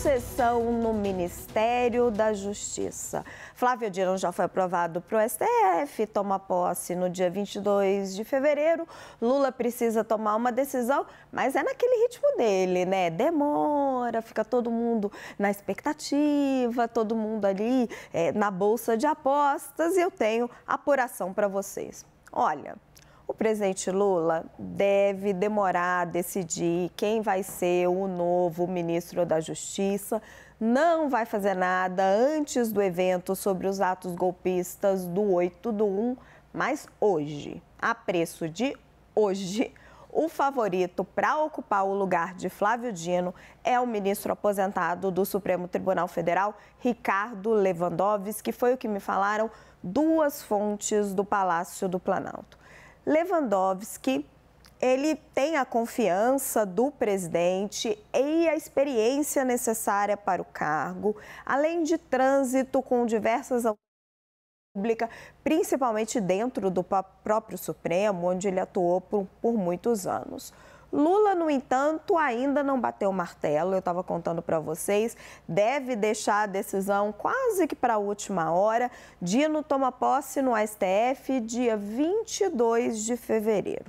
sucessão no Ministério da Justiça. Flávio Dino já foi aprovado para o STF, toma posse no dia 22 de fevereiro. Lula precisa tomar uma decisão, mas é naquele ritmo dele, né? Demora, fica todo mundo na expectativa, todo mundo ali é, na bolsa de apostas. E eu tenho apuração para vocês. Olha, o presidente Lula deve demorar a decidir quem vai ser o novo ministro da Justiça. Não vai fazer nada antes do evento sobre os atos golpistas do 8 do 1, mas hoje, a preço de hoje, o favorito para ocupar o lugar de Flávio Dino é o ministro aposentado do Supremo Tribunal Federal, Ricardo Lewandowski, que foi o que me falaram duas fontes do Palácio do Planalto. Lewandowski, ele tem a confiança do presidente e a experiência necessária para o cargo, além de trânsito com diversas pública, principalmente dentro do próprio Supremo, onde ele atuou por, por muitos anos. Lula, no entanto, ainda não bateu o martelo, eu estava contando para vocês, deve deixar a decisão quase que para a última hora. Dino toma posse no STF dia 22 de fevereiro.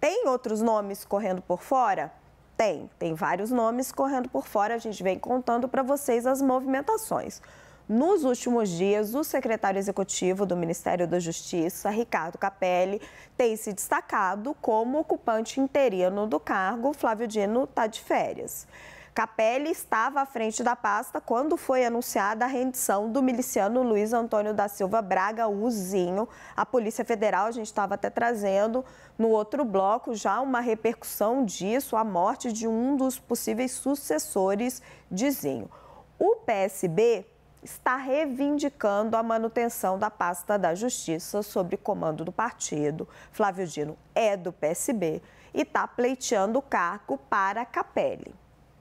Tem outros nomes correndo por fora? Tem, tem vários nomes correndo por fora, a gente vem contando para vocês as movimentações. Nos últimos dias, o secretário executivo do Ministério da Justiça, Ricardo Capelli, tem se destacado como ocupante interino do cargo. Flávio Dino está de férias. Capelli estava à frente da pasta quando foi anunciada a rendição do miliciano Luiz Antônio da Silva Braga Uzinho. A Polícia Federal, a gente estava até trazendo no outro bloco já uma repercussão disso, a morte de um dos possíveis sucessores de Zinho. O PSB está reivindicando a manutenção da pasta da Justiça sobre comando do partido. Flávio Dino é do PSB e está pleiteando o cargo para Capelli.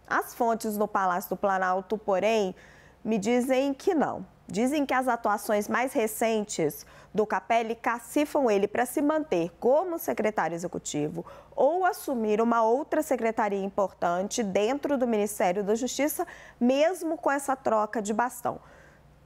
As fontes no Palácio do Planalto, porém, me dizem que não dizem que as atuações mais recentes do Capelli cacifam ele para se manter como secretário executivo ou assumir uma outra secretaria importante dentro do Ministério da Justiça, mesmo com essa troca de bastão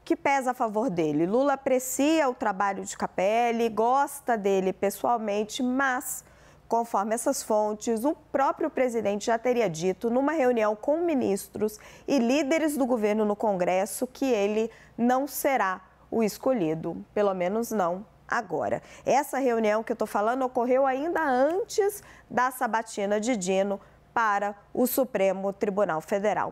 que pesa a favor dele. Lula aprecia o trabalho de Capelli, gosta dele pessoalmente, mas Conforme essas fontes, o próprio presidente já teria dito numa reunião com ministros e líderes do governo no Congresso que ele não será o escolhido, pelo menos não agora. Essa reunião que eu estou falando ocorreu ainda antes da sabatina de Dino para o Supremo Tribunal Federal.